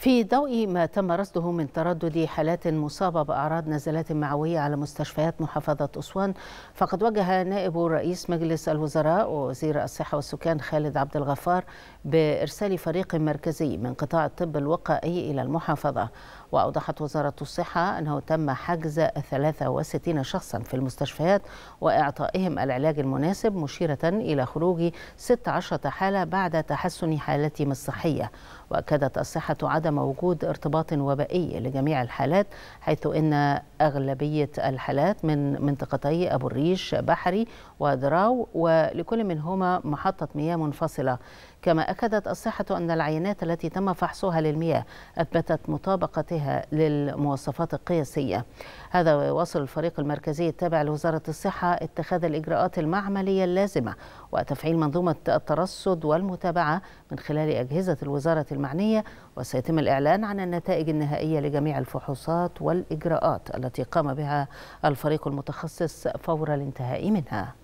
في ضوء ما تم رصده من تردد حالات مصابة بأعراض نزلات معوية على مستشفيات محافظة أسوان فقد وجه نائب رئيس مجلس الوزراء ووزير الصحة والسكان خالد عبد الغفار بإرسال فريق مركزي من قطاع الطب الوقائي إلى المحافظة وأوضحت وزارة الصحة أنه تم حجز 63 شخصا في المستشفيات وإعطائهم العلاج المناسب مشيرة إلى خروج 16 حالة بعد تحسن حالتهم الصحية وأكدت الصحة عدم عدم وجود ارتباط وبائي لجميع الحالات حيث ان اغلبيه الحالات من منطقتي ابو الريش بحري ودراو ولكل منهما محطه مياه منفصله كما اكدت الصحه ان العينات التي تم فحصها للمياه اثبتت مطابقتها للمواصفات القياسيه هذا ويواصل الفريق المركزي التابع لوزاره الصحه اتخاذ الاجراءات المعمليه اللازمه وتفعيل منظومة الترصد والمتابعة من خلال أجهزة الوزارة المعنية وسيتم الإعلان عن النتائج النهائية لجميع الفحوصات والإجراءات التي قام بها الفريق المتخصص فور الانتهاء منها